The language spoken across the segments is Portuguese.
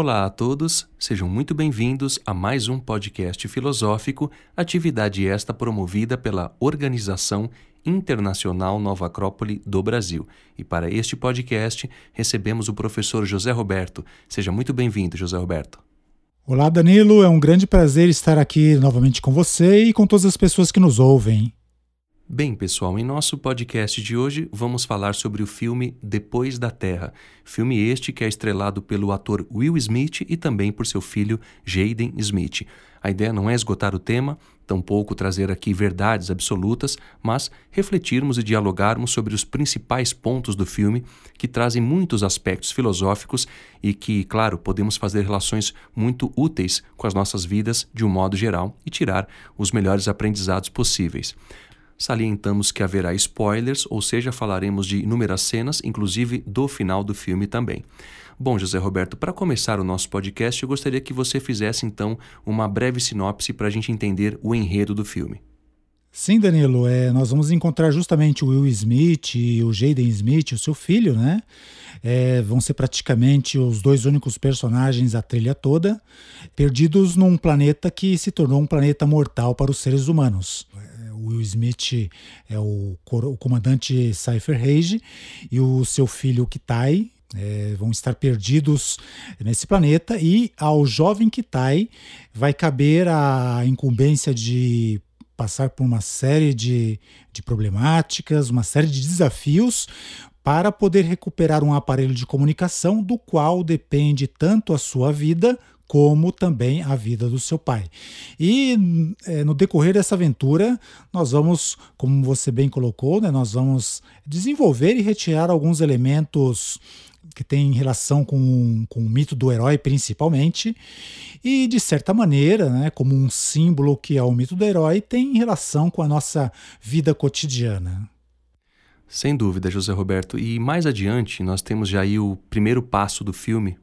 Olá a todos, sejam muito bem-vindos a mais um podcast filosófico, atividade esta promovida pela Organização Internacional Nova Acrópole do Brasil. E para este podcast recebemos o professor José Roberto. Seja muito bem-vindo, José Roberto. Olá, Danilo, é um grande prazer estar aqui novamente com você e com todas as pessoas que nos ouvem. Bem, pessoal, em nosso podcast de hoje vamos falar sobre o filme Depois da Terra. Filme este que é estrelado pelo ator Will Smith e também por seu filho Jaden Smith. A ideia não é esgotar o tema, tampouco trazer aqui verdades absolutas, mas refletirmos e dialogarmos sobre os principais pontos do filme, que trazem muitos aspectos filosóficos e que, claro, podemos fazer relações muito úteis com as nossas vidas de um modo geral e tirar os melhores aprendizados possíveis. Salientamos que haverá spoilers, ou seja, falaremos de inúmeras cenas, inclusive do final do filme também. Bom, José Roberto, para começar o nosso podcast, eu gostaria que você fizesse então uma breve sinopse para a gente entender o enredo do filme. Sim, Danilo, é, nós vamos encontrar justamente o Will Smith e o Jaden Smith, o seu filho, né? É, vão ser praticamente os dois únicos personagens a trilha toda, perdidos num planeta que se tornou um planeta mortal para os seres humanos. Will Smith é o, o comandante Cypher Rage e o seu filho Kitai, é, vão estar perdidos nesse planeta e ao jovem Kitai vai caber a incumbência de passar por uma série de, de problemáticas, uma série de desafios para poder recuperar um aparelho de comunicação do qual depende tanto a sua vida como também a vida do seu pai. E é, no decorrer dessa aventura, nós vamos, como você bem colocou, né, nós vamos desenvolver e retirar alguns elementos que têm relação com, com o mito do herói, principalmente, e de certa maneira, né, como um símbolo que é o mito do herói, tem relação com a nossa vida cotidiana. Sem dúvida, José Roberto. E mais adiante, nós temos já aí o primeiro passo do filme,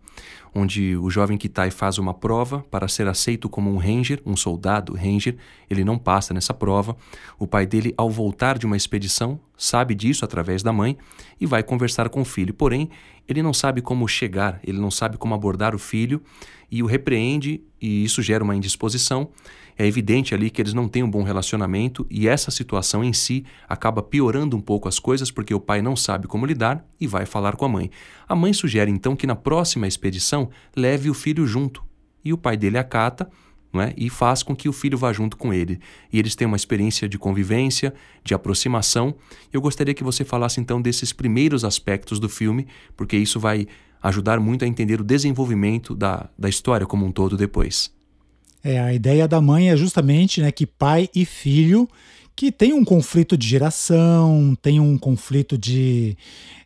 onde o jovem Kitai faz uma prova para ser aceito como um ranger, um soldado ranger. Ele não passa nessa prova. O pai dele, ao voltar de uma expedição, sabe disso através da mãe e vai conversar com o filho. Porém, ele não sabe como chegar, ele não sabe como abordar o filho e o repreende, e isso gera uma indisposição é evidente ali que eles não têm um bom relacionamento e essa situação em si acaba piorando um pouco as coisas porque o pai não sabe como lidar e vai falar com a mãe. A mãe sugere então que na próxima expedição leve o filho junto e o pai dele acata. É? E faz com que o filho vá junto com ele. E eles têm uma experiência de convivência, de aproximação. Eu gostaria que você falasse então desses primeiros aspectos do filme, porque isso vai ajudar muito a entender o desenvolvimento da, da história como um todo depois. É, a ideia da mãe é justamente né, que pai e filho que tem um conflito de geração, tem um conflito de,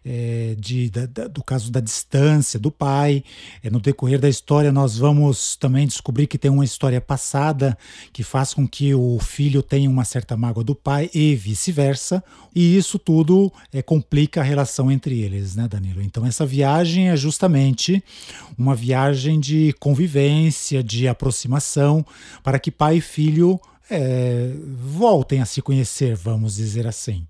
é, de da, da, do caso da distância do pai. É, no decorrer da história, nós vamos também descobrir que tem uma história passada que faz com que o filho tenha uma certa mágoa do pai e vice-versa. E isso tudo é, complica a relação entre eles, né, Danilo? Então, essa viagem é justamente uma viagem de convivência, de aproximação, para que pai e filho é, voltem a se conhecer, vamos dizer assim.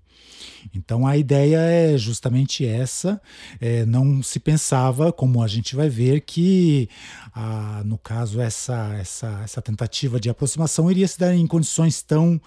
Então a ideia é justamente essa. É, não se pensava, como a gente vai ver, que no caso essa, essa, essa tentativa de aproximação iria se dar em condições tão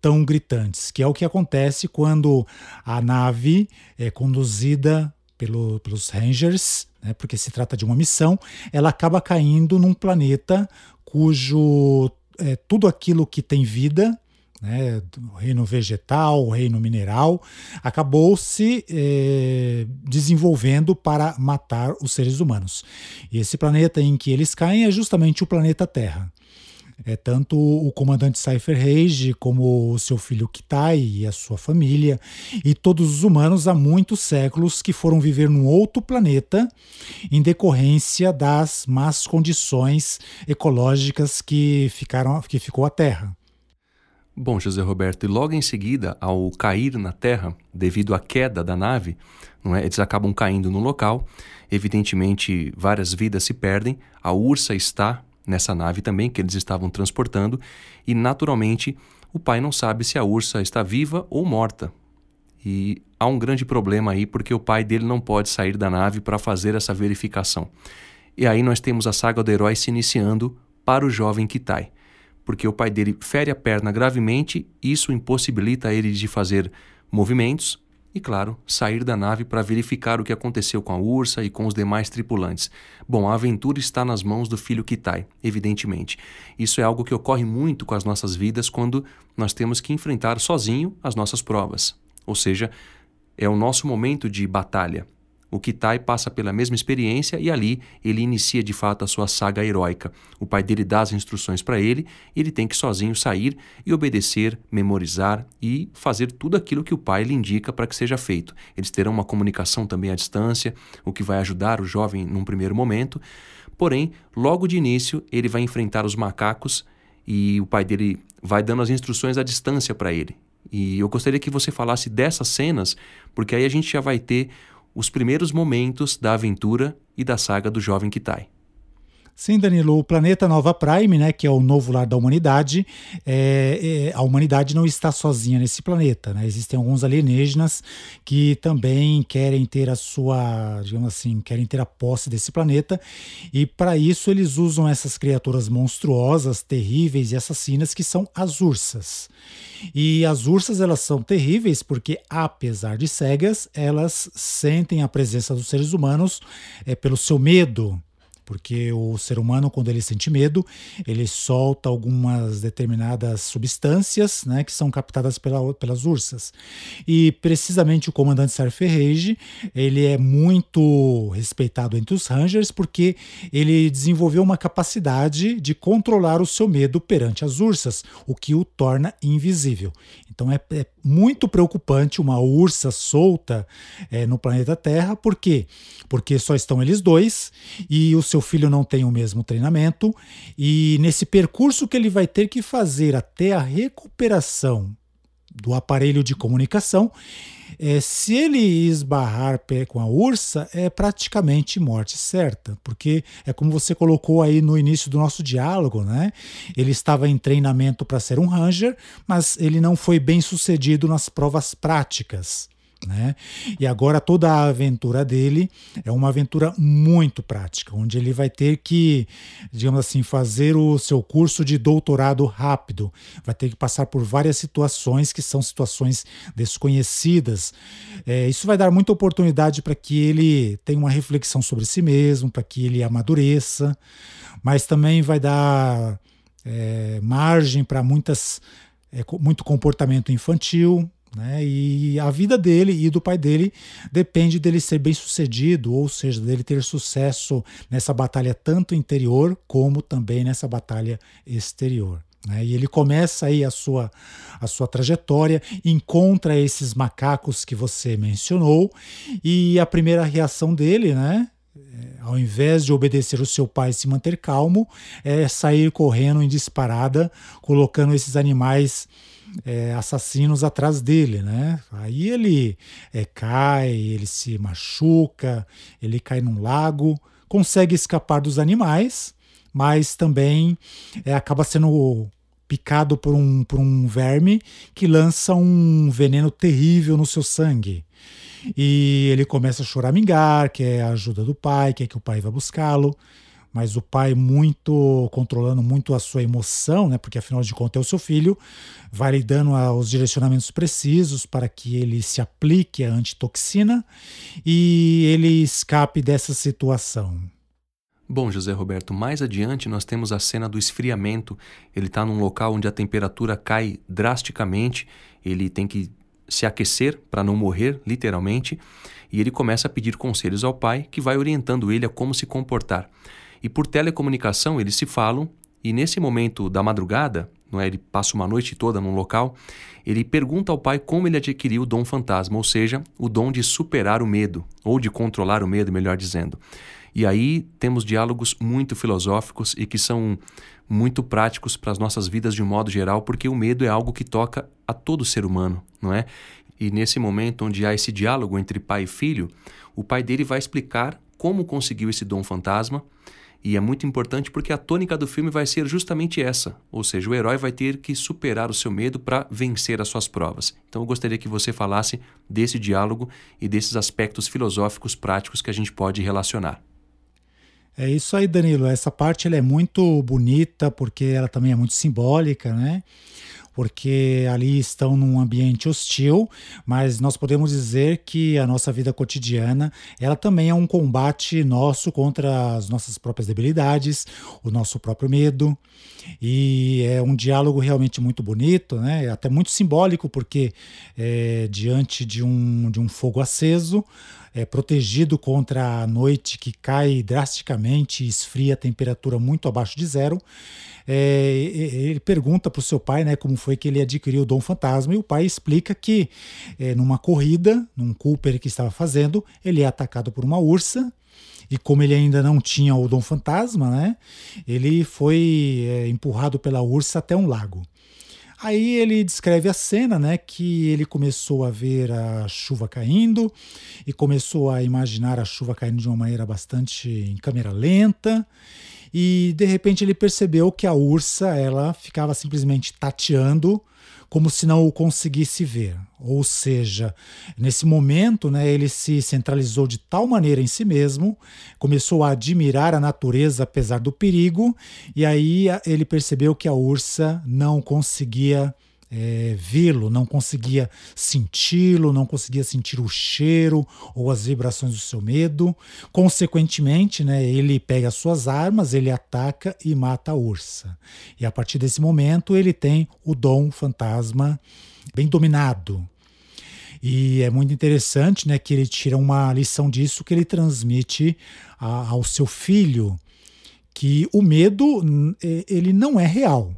tão gritantes, que é o que acontece quando a nave é conduzida pelo, pelos Rangers, né, porque se trata de uma missão, ela acaba caindo num planeta cujo é, tudo aquilo que tem vida, né, o reino vegetal, o reino mineral, acabou se é, desenvolvendo para matar os seres humanos. E esse planeta em que eles caem é justamente o planeta Terra. É, tanto o comandante Cypher Rage, como o seu filho Kitai e a sua família, e todos os humanos há muitos séculos que foram viver num outro planeta em decorrência das más condições ecológicas que, ficaram, que ficou a Terra. Bom, José Roberto, e logo em seguida, ao cair na terra, devido à queda da nave, é? eles acabam caindo no local. Evidentemente, várias vidas se perdem. A ursa está nessa nave também que eles estavam transportando, e naturalmente o pai não sabe se a ursa está viva ou morta. E há um grande problema aí porque o pai dele não pode sair da nave para fazer essa verificação. E aí nós temos a saga do herói se iniciando para o jovem Kitai, porque o pai dele fere a perna gravemente, isso impossibilita ele de fazer movimentos, e, claro, sair da nave para verificar o que aconteceu com a ursa e com os demais tripulantes. Bom, a aventura está nas mãos do filho Kitai, evidentemente. Isso é algo que ocorre muito com as nossas vidas quando nós temos que enfrentar sozinho as nossas provas. Ou seja, é o nosso momento de batalha. O Kitai passa pela mesma experiência e ali ele inicia de fato a sua saga heróica. O pai dele dá as instruções para ele, e ele tem que sozinho sair e obedecer, memorizar e fazer tudo aquilo que o pai lhe indica para que seja feito. Eles terão uma comunicação também à distância, o que vai ajudar o jovem num primeiro momento. Porém, logo de início, ele vai enfrentar os macacos e o pai dele vai dando as instruções à distância para ele. E eu gostaria que você falasse dessas cenas, porque aí a gente já vai ter os primeiros momentos da aventura e da saga do jovem Kitai. Sim, Danilo, o planeta Nova Prime, né, que é o novo lar da humanidade, é, é, a humanidade não está sozinha nesse planeta. Né? Existem alguns alienígenas que também querem ter a sua, digamos assim, querem ter a posse desse planeta. E para isso eles usam essas criaturas monstruosas, terríveis e assassinas que são as ursas. E as ursas elas são terríveis porque, apesar de cegas, elas sentem a presença dos seres humanos é, pelo seu medo porque o ser humano, quando ele sente medo, ele solta algumas determinadas substâncias né, que são captadas pela, pelas ursas. E precisamente o comandante Sarferrege, ele é muito respeitado entre os Rangers porque ele desenvolveu uma capacidade de controlar o seu medo perante as ursas, o que o torna invisível. Então é, é muito preocupante uma ursa solta é, no planeta Terra, por quê? Porque só estão eles dois e o seu seu filho não tem o mesmo treinamento e nesse percurso que ele vai ter que fazer até a recuperação do aparelho de comunicação, é, se ele esbarrar pé com a ursa, é praticamente morte certa, porque é como você colocou aí no início do nosso diálogo, né? Ele estava em treinamento para ser um ranger, mas ele não foi bem sucedido nas provas práticas. Né? E agora toda a aventura dele é uma aventura muito prática, onde ele vai ter que, digamos assim, fazer o seu curso de doutorado rápido, vai ter que passar por várias situações que são situações desconhecidas. É, isso vai dar muita oportunidade para que ele tenha uma reflexão sobre si mesmo, para que ele amadureça, mas também vai dar é, margem para muitas é, muito comportamento infantil, né? E a vida dele e do pai dele depende dele ser bem sucedido, ou seja, dele ter sucesso nessa batalha tanto interior como também nessa batalha exterior. Né? E ele começa aí a sua, a sua trajetória, encontra esses macacos que você mencionou, e a primeira reação dele, né? É, ao invés de obedecer o seu pai e se manter calmo, é sair correndo em disparada, colocando esses animais é, assassinos atrás dele, né? Aí ele é, cai, ele se machuca, ele cai num lago, consegue escapar dos animais, mas também é, acaba sendo picado por um, por um verme que lança um veneno terrível no seu sangue. E ele começa a choramingar, quer a ajuda do pai, quer que o pai vá buscá-lo mas o pai muito controlando muito a sua emoção, né? Porque afinal de contas é o seu filho, vai lhe dando os direcionamentos precisos para que ele se aplique a antitoxina e ele escape dessa situação. Bom, José Roberto, mais adiante nós temos a cena do esfriamento. Ele está num local onde a temperatura cai drasticamente, ele tem que se aquecer para não morrer, literalmente, e ele começa a pedir conselhos ao pai, que vai orientando ele a como se comportar. E por telecomunicação eles se falam, e nesse momento da madrugada, não é? ele passa uma noite toda num local, ele pergunta ao pai como ele adquiriu o dom fantasma, ou seja, o dom de superar o medo, ou de controlar o medo, melhor dizendo. E aí temos diálogos muito filosóficos e que são muito práticos para as nossas vidas de um modo geral, porque o medo é algo que toca a todo ser humano, não é? E nesse momento onde há esse diálogo entre pai e filho, o pai dele vai explicar como conseguiu esse dom fantasma e é muito importante porque a tônica do filme vai ser justamente essa, ou seja, o herói vai ter que superar o seu medo para vencer as suas provas. Então eu gostaria que você falasse desse diálogo e desses aspectos filosóficos práticos que a gente pode relacionar. É isso aí, Danilo. Essa parte ela é muito bonita porque ela também é muito simbólica, né? porque ali estão num ambiente hostil, mas nós podemos dizer que a nossa vida cotidiana, ela também é um combate nosso contra as nossas próprias debilidades, o nosso próprio medo, e é um diálogo realmente muito bonito, né? É até muito simbólico, porque é, diante de um, de um fogo aceso, é, protegido contra a noite que cai drasticamente e esfria a temperatura muito abaixo de zero. É, ele pergunta para o seu pai né, como foi que ele adquiriu o dom fantasma, e o pai explica que é, numa corrida, num Cooper que estava fazendo, ele é atacado por uma ursa. E como ele ainda não tinha o dom fantasma, né? Ele foi é, empurrado pela ursa até um lago. Aí ele descreve a cena, né, que ele começou a ver a chuva caindo e começou a imaginar a chuva caindo de uma maneira bastante em câmera lenta. E de repente ele percebeu que a ursa, ela ficava simplesmente tateando como se não o conseguisse ver. Ou seja, nesse momento, né, ele se centralizou de tal maneira em si mesmo, começou a admirar a natureza apesar do perigo, e aí ele percebeu que a ursa não conseguia é, vê-lo, não conseguia senti-lo, não conseguia sentir o cheiro ou as vibrações do seu medo. Consequentemente, né, ele pega suas armas, ele ataca e mata a ursa. E a partir desse momento, ele tem o dom fantasma bem dominado. E é muito interessante né, que ele tira uma lição disso que ele transmite a, ao seu filho, que o medo é, ele não é real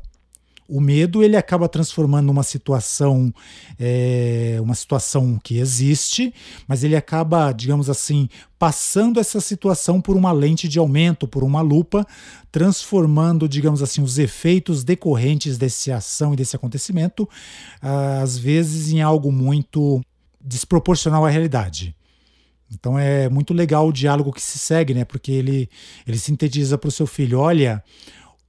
o medo ele acaba transformando uma situação, é, uma situação que existe, mas ele acaba, digamos assim, passando essa situação por uma lente de aumento, por uma lupa, transformando, digamos assim, os efeitos decorrentes dessa ação e desse acontecimento, ah, às vezes em algo muito desproporcional à realidade. Então é muito legal o diálogo que se segue, né? Porque ele, ele sintetiza para o seu filho: olha,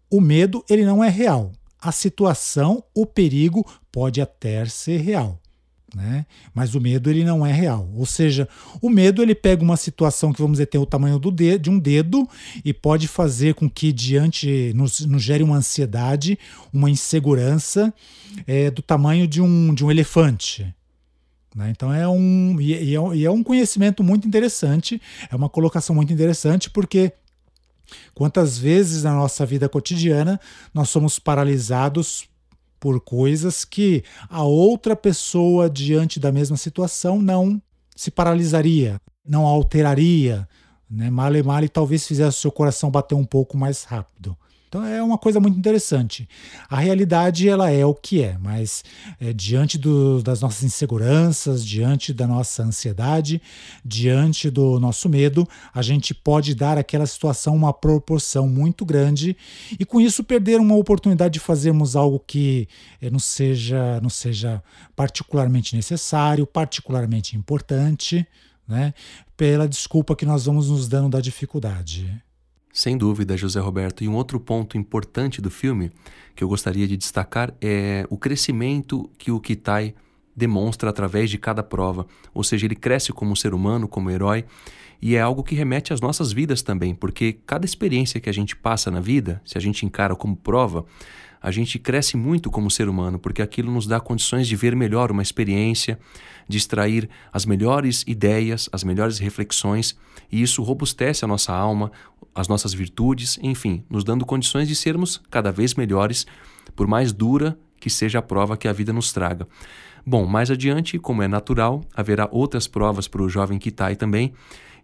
o medo ele não é real a situação, o perigo pode até ser real. Né? Mas o medo ele não é real. Ou seja, o medo ele pega uma situação que vamos dizer tem o tamanho do dedo, de um dedo e pode fazer com que diante nos, nos gere uma ansiedade, uma insegurança é, do tamanho de um, de um elefante. Né? Então é um e, e é, e é um conhecimento muito interessante, é uma colocação muito interessante porque Quantas vezes na nossa vida cotidiana nós somos paralisados por coisas que a outra pessoa diante da mesma situação não se paralisaria, não alteraria, né? Male male talvez fizesse o seu coração bater um pouco mais rápido. Então é uma coisa muito interessante. A realidade ela é o que é, mas é, diante do, das nossas inseguranças, diante da nossa ansiedade, diante do nosso medo, a gente pode dar àquela situação uma proporção muito grande e com isso perder uma oportunidade de fazermos algo que é, não seja não seja particularmente necessário, particularmente importante, né? Pela desculpa que nós vamos nos dando da dificuldade. Sem dúvida, José Roberto. E um outro ponto importante do filme que eu gostaria de destacar é o crescimento que o Kitai demonstra através de cada prova. Ou seja, ele cresce como ser humano, como herói, e é algo que remete às nossas vidas também, porque cada experiência que a gente passa na vida, se a gente encara como prova, a gente cresce muito como ser humano, porque aquilo nos dá condições de ver melhor uma experiência, de extrair as melhores ideias, as melhores reflexões, e isso robustece a nossa alma, as nossas virtudes, enfim, nos dando condições de sermos cada vez melhores, por mais dura que seja a prova que a vida nos traga. Bom, mais adiante, como é natural, haverá outras provas para o jovem Kitai também,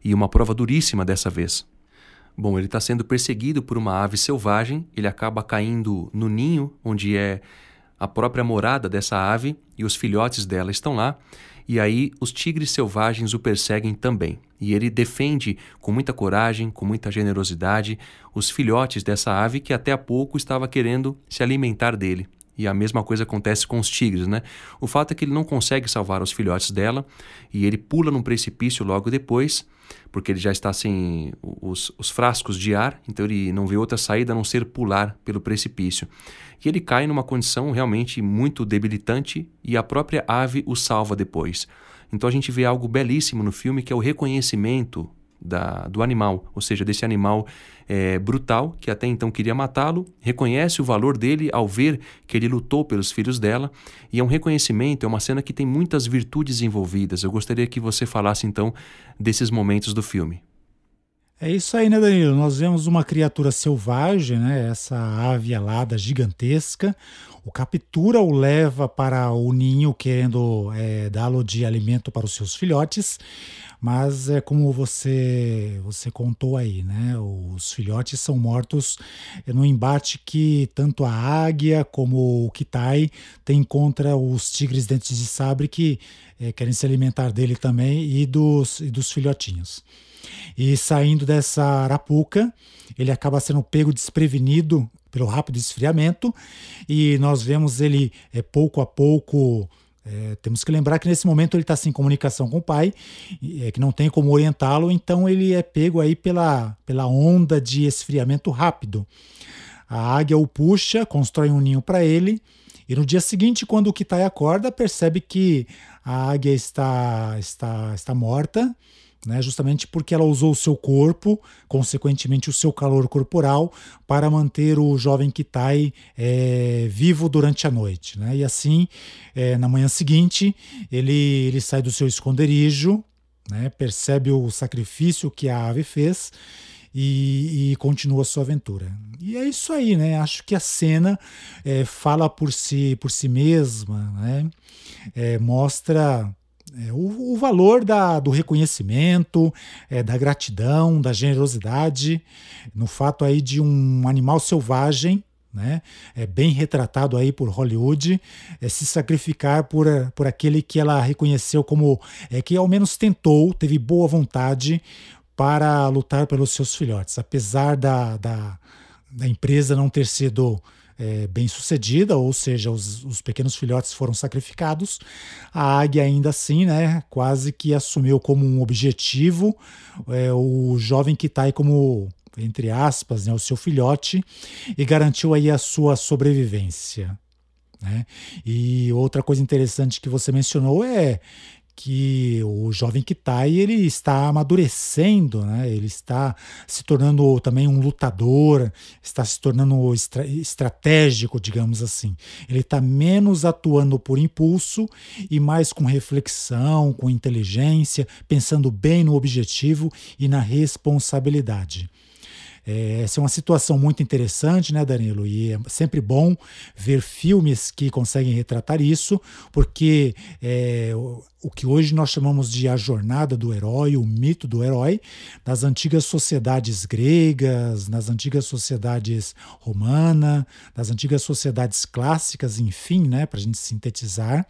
e uma prova duríssima dessa vez. Bom, ele está sendo perseguido por uma ave selvagem, ele acaba caindo no ninho, onde é a própria morada dessa ave, e os filhotes dela estão lá. E aí os tigres selvagens o perseguem também. E ele defende com muita coragem, com muita generosidade, os filhotes dessa ave que até há pouco estava querendo se alimentar dele. E a mesma coisa acontece com os tigres, né? O fato é que ele não consegue salvar os filhotes dela e ele pula num precipício logo depois, porque ele já está sem os, os frascos de ar, então ele não vê outra saída a não ser pular pelo precipício. E ele cai numa condição realmente muito debilitante e a própria ave o salva depois. Então a gente vê algo belíssimo no filme que é o reconhecimento da, do animal, ou seja, desse animal é, brutal que até então queria matá-lo, reconhece o valor dele ao ver que ele lutou pelos filhos dela, e é um reconhecimento, é uma cena que tem muitas virtudes envolvidas. Eu gostaria que você falasse então desses momentos do filme. É isso aí, né, Danilo? Nós vemos uma criatura selvagem, né? Essa ave alada gigantesca. O captura o leva para o ninho, querendo é, dá-lo de alimento para os seus filhotes. Mas é como você você contou aí, né? Os filhotes são mortos no embate que tanto a águia como o kitai têm contra os tigres dentes de sabre que é, querem se alimentar dele também e dos, e dos filhotinhos. E saindo dessa arapuca, ele acaba sendo pego desprevenido pelo rápido esfriamento e nós vemos ele é, pouco a pouco. É, temos que lembrar que nesse momento ele está sem comunicação com o pai, é, que não tem como orientá-lo, então ele é pego aí pela, pela onda de esfriamento rápido. A águia o puxa, constrói um ninho para ele, e no dia seguinte, quando o Kitai acorda, percebe que a águia está, está, está morta né? justamente porque ela usou o seu corpo, consequentemente o seu calor corporal, para manter o jovem Kitai é, vivo durante a noite. Né? E assim, é, na manhã seguinte, ele, ele sai do seu esconderijo, né? percebe o sacrifício que a ave fez. E, e, continua a sua aventura. E é isso aí, né? Acho que a cena é, fala por si, por si mesma, né? É, mostra é, o, o, valor da, do reconhecimento, é, da gratidão, da generosidade, no fato aí de um animal selvagem, né, é bem retratado aí por Hollywood, é, se sacrificar por, por aquele que ela reconheceu como é, que ao menos tentou, teve boa vontade para lutar pelos seus filhotes, apesar da, da, da empresa não ter sido é, bem-sucedida, ou seja, os, os, pequenos filhotes foram sacrificados, a águia ainda assim, né, quase que assumiu como um objetivo é, o jovem Kitai tá como entre aspas, né, o seu filhote e garantiu aí a sua sobrevivência. Né? E outra coisa interessante que você mencionou é que o jovem Kitai tá ele está amadurecendo, né? ele está se tornando também um lutador, está se tornando estra estratégico, digamos assim. Ele está menos atuando por impulso e mais com reflexão, com inteligência, pensando bem no objetivo e na responsabilidade. É, essa é uma situação muito interessante, né, Danilo? E é sempre bom ver filmes que conseguem retratar isso, porque é, o que hoje nós chamamos de a jornada do herói, o mito do herói, nas antigas sociedades gregas, nas antigas sociedades romana, nas antigas sociedades clássicas, enfim, né, para a gente sintetizar,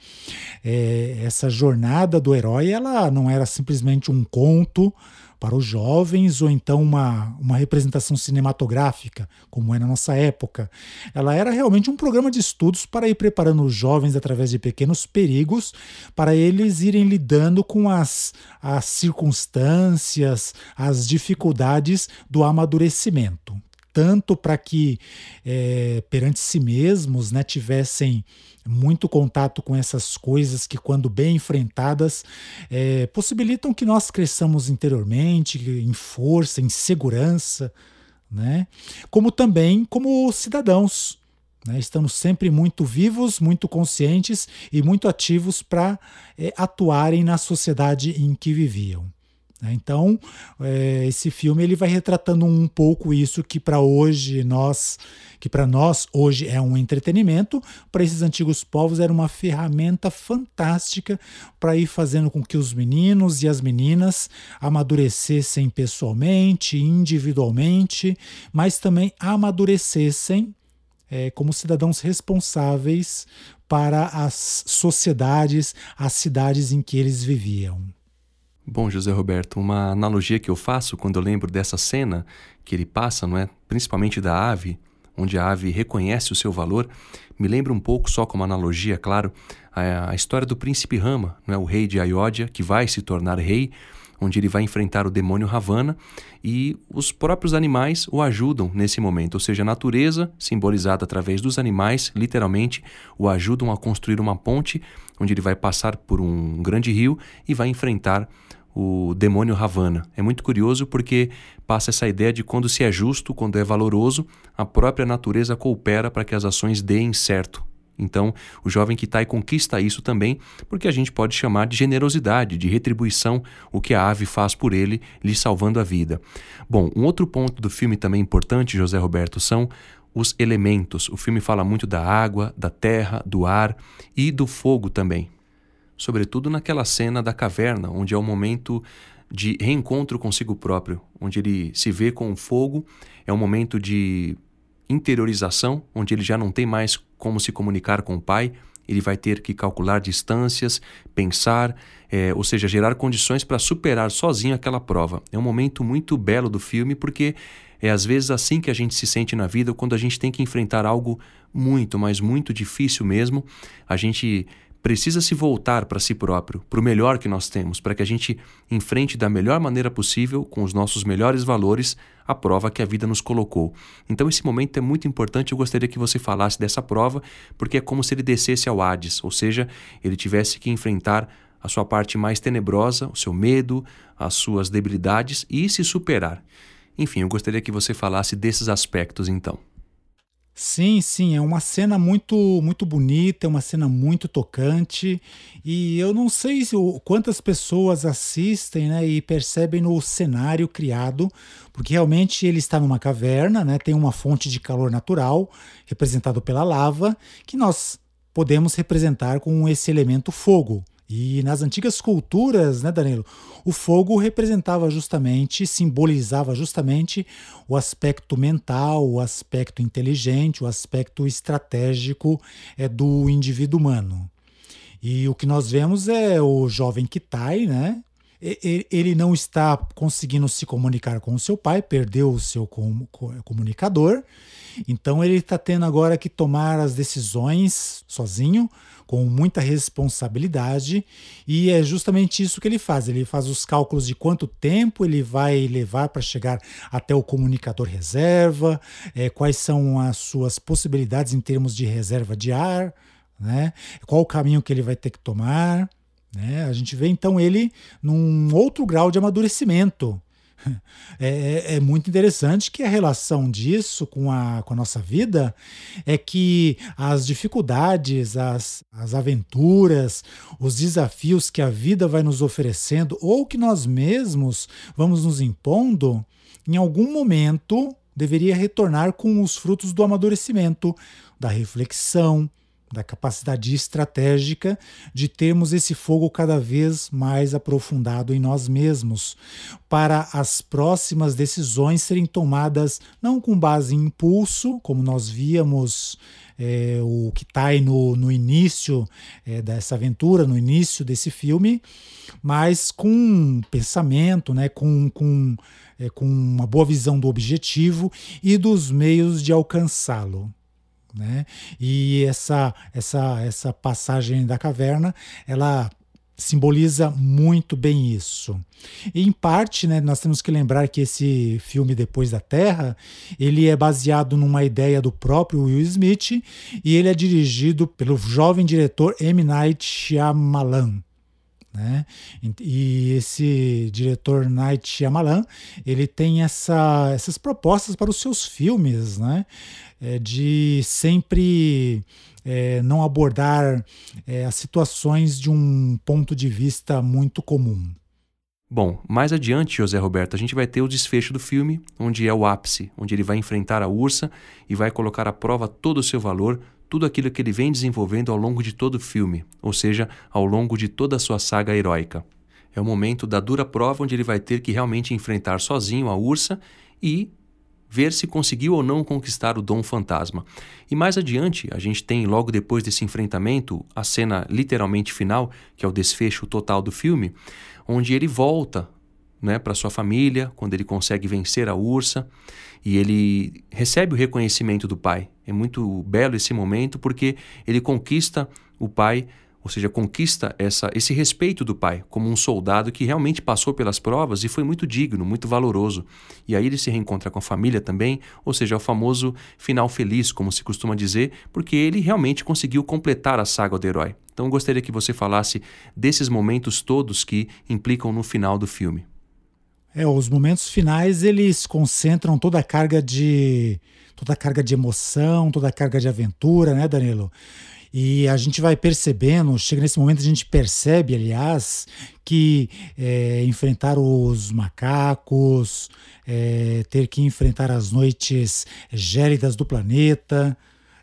é, essa jornada do herói, ela não era simplesmente um conto para os jovens ou então uma, uma representação cinematográfica, como é na nossa época. Ela era realmente um programa de estudos para ir preparando os jovens através de pequenos perigos para eles irem lidando com as, as circunstâncias, as dificuldades do amadurecimento. Tanto para que é, perante si mesmos né, tivessem muito contato com essas coisas que, quando bem enfrentadas, é, possibilitam que nós cresçamos interiormente, em força, em segurança, né? como também como cidadãos né? Estamos sempre muito vivos, muito conscientes e muito ativos para é, eh, atuarem na sociedade em que viviam. Né? Então, eh, esse filme ele vai retratando um pouco isso que para hoje nós, que para nós hoje é um entretenimento, para esses antigos povos era uma ferramenta fantástica para ir fazendo com que os meninos e as meninas amadurecessem pessoalmente, individualmente, mas também amadurecessem é, como cidadãos responsáveis para as sociedades, as cidades em que eles viviam. Bom, José Roberto, uma analogia que eu faço quando eu lembro dessa cena que ele passa, não é? Principalmente da ave, onde a ave reconhece o seu valor, me lembra um pouco, só como analogia, claro, a, a história do príncipe Rama, não é? o rei de Ayodhya, que vai se tornar rei, onde ele vai enfrentar o demônio Ravana e os próprios animais o ajudam nesse momento, ou seja, a natureza, simbolizada através dos animais, literalmente o ajudam a construir uma ponte onde ele vai passar por um grande rio e vai enfrentar o demônio Ravana. É muito curioso porque passa essa ideia de quando se é justo, quando é valoroso, a própria natureza coopera para que as ações deem certo, então, o jovem que está e conquista isso também, porque a gente pode chamar de generosidade, de retribuição, o que a ave faz por ele, lhe salvando a vida. Bom, um outro ponto do filme também importante, José Roberto, são os elementos. O filme fala muito da água, da terra, do ar e do fogo também. Sobretudo naquela cena da caverna, onde é o momento de reencontro consigo próprio, onde ele se vê com o fogo, é um momento de interiorização, onde ele já não tem mais como se comunicar com o pai, ele vai ter que calcular distâncias, pensar, é, ou seja, gerar condições para superar sozinho aquela prova. É um momento muito belo do filme porque é às vezes assim que a gente se sente na vida, quando a gente tem que enfrentar algo muito, mas muito difícil mesmo. A gente precisa se voltar para si próprio, para o melhor que nós temos, para que a gente enfrente da melhor maneira possível, com os nossos melhores valores, a prova que a vida nos colocou. Então, esse momento é muito importante. Eu gostaria que você falasse dessa prova, porque é como se ele descesse ao Hades, ou seja, ele tivesse que enfrentar a sua parte mais tenebrosa, o seu medo, as suas debilidades e se superar. Enfim, eu gostaria que você falasse desses aspectos então. Sim, sim, é uma cena muito muito bonita, é uma cena muito tocante. E eu não sei se, quantas pessoas assistem né, e percebem no cenário criado, porque realmente ele está numa caverna, né, tem uma fonte de calor natural, representado pela lava, que nós podemos representar com esse elemento fogo. E nas antigas culturas, né, Danilo, o fogo representava justamente, simbolizava justamente o aspecto mental, o aspecto inteligente, o aspecto estratégico é, do indivíduo humano. E o que nós vemos é o jovem Kitai, tá né? Ele não está conseguindo se comunicar com o seu pai, perdeu o seu comunicador então ele está tendo agora que tomar as decisões sozinho, com muita responsabilidade, e é justamente isso que ele faz. Ele faz os cálculos de quanto tempo ele vai levar para chegar até o comunicador reserva, é, quais são as suas possibilidades em termos de reserva de ar, né? qual o caminho que ele vai ter que tomar. Né? A gente vê então ele num outro grau de amadurecimento É, é, é, muito interessante que a relação disso com a, com a nossa vida é que as dificuldades, as, as aventuras, os desafios que a vida vai nos oferecendo ou que nós mesmos vamos nos impondo, em algum momento deveria retornar com os frutos do amadurecimento, da reflexão, da capacidade estratégica de termos esse fogo cada vez mais aprofundado em nós mesmos, para as próximas decisões serem tomadas não com base em impulso, como nós víamos é, o que está aí no, no início é, dessa aventura, no início desse filme, mas com pensamento, né, com, com, é, com uma boa visão do objetivo e dos meios de alcançá-lo né? E essa essa essa passagem da caverna, ela simboliza muito bem isso. E, em parte, né, nós temos que lembrar que esse filme Depois da Terra, ele é baseado numa ideia do próprio Will Smith e ele é dirigido pelo jovem diretor M. Night Shyamalan. Né? E esse diretor Night Shyamalan, ele tem essa, essas propostas para os seus filmes, né? É, de sempre é, não abordar é, as situações de um ponto de vista muito comum. Bom, mais adiante, José Roberto, a gente vai ter o desfecho do filme, onde é o ápice, onde ele vai enfrentar a ursa e vai colocar à prova todo o seu valor, tudo aquilo que ele vem desenvolvendo ao longo de todo o filme, ou seja, ao longo de toda a sua saga heróica. É o momento da dura prova onde ele vai ter que realmente enfrentar sozinho a ursa e ver se conseguiu ou não conquistar o Dom Fantasma. E mais adiante, a gente tem logo depois desse enfrentamento a cena literalmente final, que é o desfecho total do filme, onde ele volta né, para sua família, quando ele consegue vencer a ursa e ele recebe o reconhecimento do pai. É muito belo esse momento porque ele conquista o pai, ou seja, conquista essa, esse respeito do pai como um soldado que realmente passou pelas provas e foi muito digno, muito valoroso. E aí ele se reencontra com a família também, ou seja, é o famoso final feliz, como se costuma dizer, porque ele realmente conseguiu completar a saga do herói. Então gostaria que você falasse desses momentos todos que implicam no final do filme. É, os momentos finais eles concentram toda a carga de toda a carga de emoção, toda a carga de aventura, né, Danilo? E a gente vai percebendo, chega nesse momento a gente percebe, aliás, que é, enfrentar os macacos, é, ter que enfrentar as noites gélidas do planeta,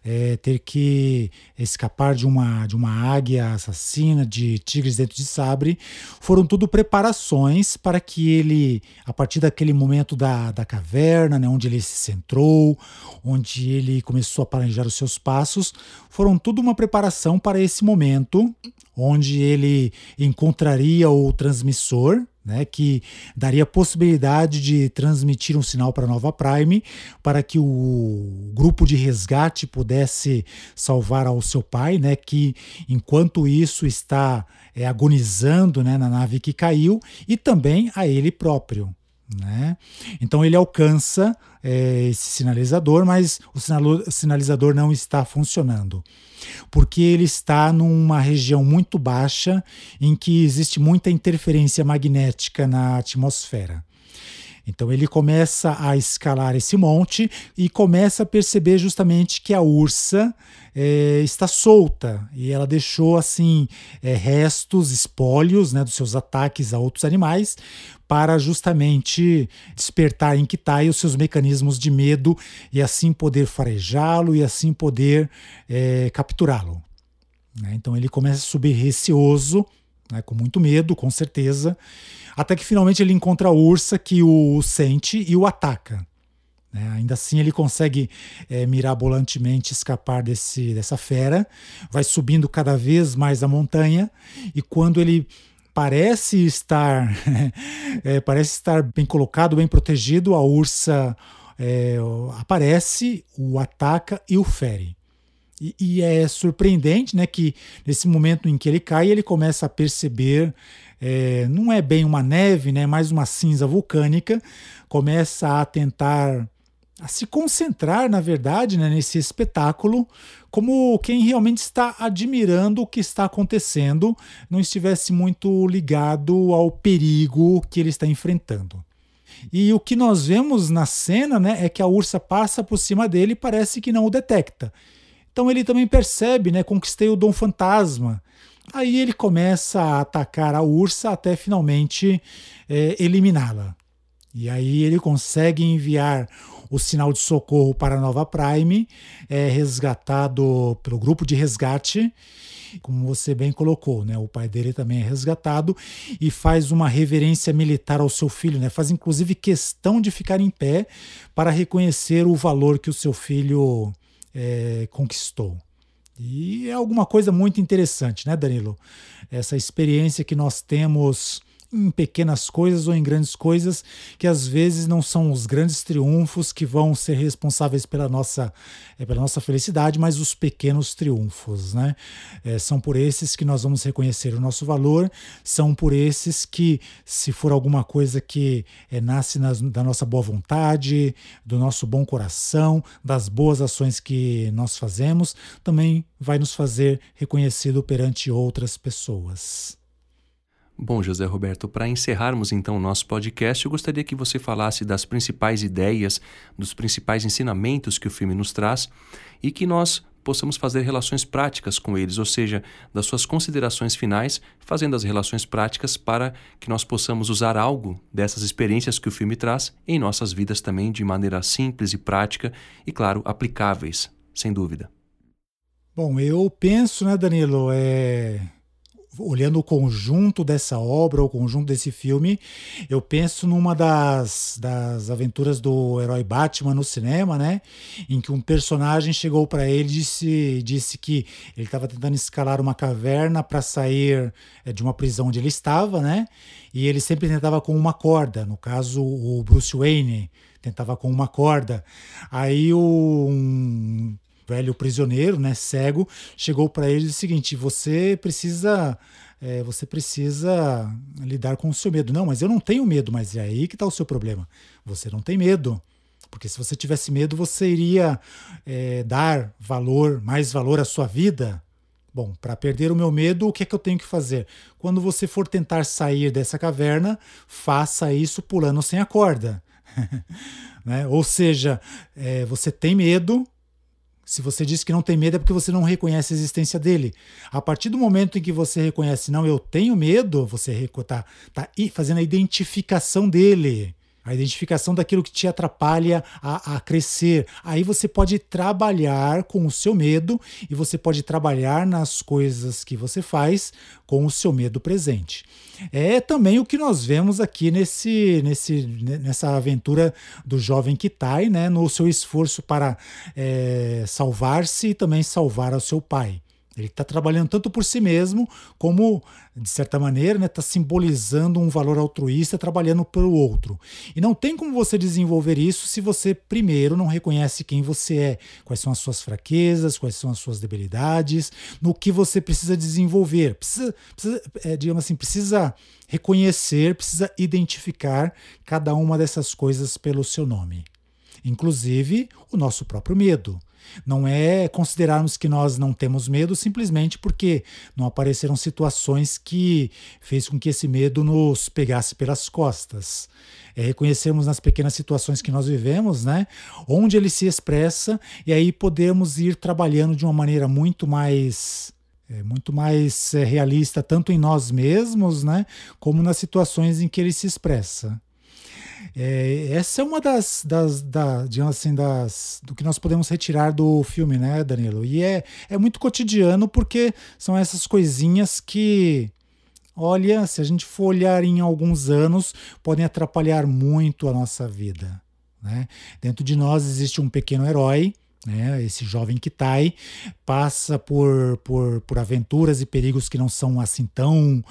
é, ter que escapar de uma, de uma águia assassina, de tigres dentro de sabre, foram tudo preparações para que ele, a partir daquele momento da, da caverna, né, onde ele se centrou, onde ele começou a planejar os seus passos, foram tudo uma preparação para esse momento onde ele encontraria o transmissor né, que daria possibilidade de transmitir um sinal para a Nova Prime para que o grupo de resgate pudesse salvar ao seu pai, né, que enquanto isso está é, agonizando né, na nave que caiu, e também a ele próprio. Né? Então ele alcança é, esse sinalizador, mas o sinalizador não está funcionando, porque ele está numa região muito baixa em que existe muita interferência magnética na atmosfera. Então ele começa a escalar esse monte e começa a perceber justamente que a ursa é, está solta e ela deixou assim é, restos, espólios né, dos seus ataques a outros animais, para justamente despertar em Kitai os seus mecanismos de medo e assim poder farejá-lo e assim poder é, capturá-lo. Né? Então ele começa a subir receoso, né, com muito medo, com certeza, até que finalmente ele encontra a ursa que o sente e o ataca. É, ainda assim, ele consegue é, mirabolantemente escapar desse, dessa fera, vai subindo cada vez mais a montanha, e quando ele parece estar é, parece estar bem colocado, bem protegido, a ursa é, aparece, o ataca e o fere. E, e, é surpreendente né, que nesse momento em que ele cai, ele começa a perceber, é, não é bem uma neve, né, mais uma cinza vulcânica, começa a tentar a se concentrar, na verdade, né, nesse espetáculo, como quem realmente está admirando o que está acontecendo, não estivesse muito ligado ao perigo que ele está enfrentando. E o que nós vemos na cena né, é que a ursa passa por cima dele e parece que não o detecta. Então ele também percebe, né, conquistei o Dom Fantasma. Aí ele começa a atacar a ursa até finalmente é, eliminá-la. E aí ele consegue enviar o sinal de socorro para a Nova Prime, é resgatado pelo grupo de resgate. Como você bem colocou, né? O pai dele também é resgatado e faz uma reverência militar ao seu filho, né? Faz inclusive questão de ficar em pé para reconhecer o valor que o seu filho é, conquistou. E é alguma coisa muito interessante, né, Danilo? Essa experiência que nós temos em pequenas coisas ou em grandes coisas, que às vezes não são os grandes triunfos que vão ser responsáveis pela nossa, é, pela nossa felicidade, mas os pequenos triunfos. Né? É, são por esses que nós vamos reconhecer o nosso valor, são por esses que, se for alguma coisa que é, nasce nas, da nossa boa vontade, do nosso bom coração, das boas ações que nós fazemos, também vai nos fazer reconhecido perante outras pessoas. Bom, José Roberto, para encerrarmos então o nosso podcast, eu gostaria que você falasse das principais ideias, dos principais ensinamentos que o filme nos traz e que nós possamos fazer relações práticas com eles, ou seja, das suas considerações finais, fazendo as relações práticas para que nós possamos usar algo dessas experiências que o filme traz em nossas vidas também de maneira simples e prática e, claro, aplicáveis, sem dúvida. Bom, eu penso, né, Danilo, é olhando o conjunto dessa obra, o conjunto desse filme, eu penso numa das, das aventuras do herói Batman no cinema, né? Em que um personagem chegou para ele e disse, disse que ele estava tentando escalar uma caverna para sair eh, de uma prisão onde ele estava, né? E ele sempre tentava com uma corda, no caso o Bruce Wayne tentava com uma corda. Aí o um velho prisioneiro, né, cego, chegou para ele o seguinte: você precisa é, você precisa lidar com o seu medo. Não, mas eu não tenho medo, mas é aí que está o seu problema. Você não tem medo. Porque se você tivesse medo, você iria é, dar valor, mais valor à sua vida. Bom, para perder o meu medo, o que é que eu tenho que fazer? Quando você for tentar sair dessa caverna, faça isso pulando sem a corda. né? Ou seja, é, você tem medo, se você diz que não tem medo, é porque você não reconhece a existência dele. A partir do momento em que você reconhece, não, eu tenho medo, você está tá, tá fazendo a identificação dele a identificação daquilo que te atrapalha a, a, crescer. Aí você pode trabalhar com o seu medo e você pode trabalhar nas coisas que você faz com o seu medo presente. É também o que nós vemos aqui nesse, nesse, nessa aventura do jovem Kitai, né, no seu esforço para é, salvar-se e também salvar o seu pai. Ele está trabalhando tanto por si mesmo, como, de certa maneira, está né, tá simbolizando um valor altruísta, trabalhando pelo outro. E não tem como você desenvolver isso se você, primeiro, não reconhece quem você é, quais são as suas fraquezas, quais são as suas debilidades, no que você precisa desenvolver. Precisa, precisa é, digamos assim, precisa reconhecer, precisa identificar cada uma dessas coisas pelo seu nome. Inclusive o nosso próprio medo. Não é considerarmos que nós não temos medo simplesmente porque não apareceram situações que fez com que esse medo nos pegasse pelas costas. É reconhecermos nas pequenas situações que nós vivemos, né, onde ele se expressa e aí podemos ir trabalhando de uma maneira muito mais é muito mais é, realista tanto em nós mesmos, né, como nas situações em que ele se expressa. É, essa é uma das, das da, digamos assim, das, do que nós podemos retirar do filme, né, Danilo? E é, é muito cotidiano porque são essas coisinhas que, olha, se a gente for olhar em alguns anos, podem atrapalhar muito a nossa vida. Né? Dentro de nós existe um pequeno herói, né? Esse jovem Kitai tá passa por, por, por aventuras e perigos que não são assim tão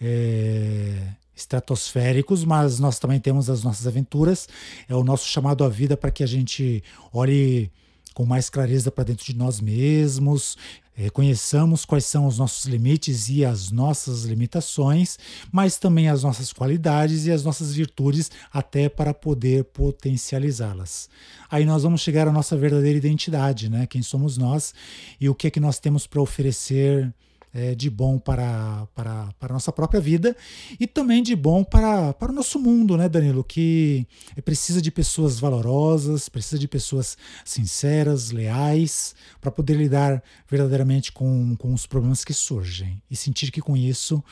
é, estratosféricos, mas nós também temos as nossas aventuras. É o nosso chamado à vida para que a gente olhe com mais clareza para dentro de nós mesmos, reconheçamos eh, quais são os nossos limites e as nossas limitações, mas também as nossas qualidades e as nossas virtudes, até para poder potencializá-las. Aí nós vamos chegar à nossa verdadeira identidade, né? Quem somos nós e o que é que nós temos para oferecer é, de bom para, para, para a nossa própria vida e também de bom para, para o nosso mundo, né, Danilo? Que precisa de pessoas valorosas, precisa de pessoas sinceras, leais, para poder lidar verdadeiramente com, com os problemas que surgem e sentir que com isso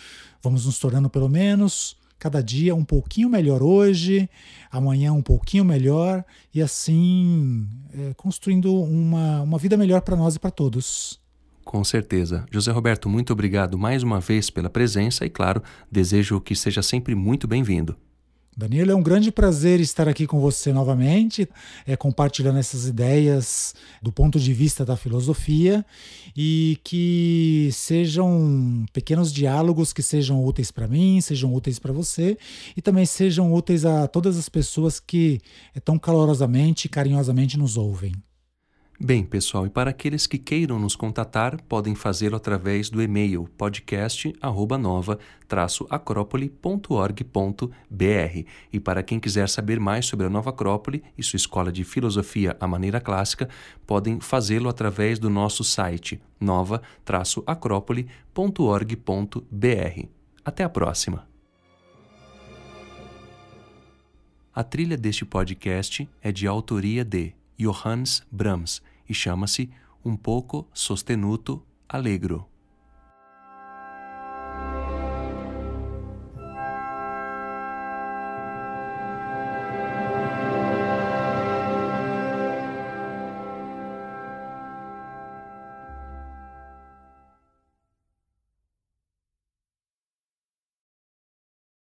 vamos nos tornando pelo menos cada dia um pouquinho melhor hoje, amanhã um pouquinho melhor, e assim é, construindo uma, uma vida melhor para nós e para todos. Com certeza. José Roberto, muito obrigado mais uma vez pela presença e, claro, desejo que seja sempre muito bem-vindo. Danilo, é um grande prazer estar aqui com você novamente, é, compartilhando essas ideias do ponto de vista da filosofia e que sejam pequenos diálogos que sejam úteis para mim, sejam úteis para você e também sejam úteis a todas as pessoas que é, tão calorosamente e carinhosamente nos ouvem. Bem, pessoal, e para aqueles que queiram nos contatar, podem fazê-lo através do e-mail podcast@nova-acropole.org.br. E para quem quiser saber mais sobre a Nova Acrópole e sua escola de filosofia à maneira clássica, podem fazê-lo através do nosso site nova-acropole.org.br. Até a próxima. A trilha deste podcast é de autoria de Johannes Brahms e chama-se Um pouco sostenuto alegro.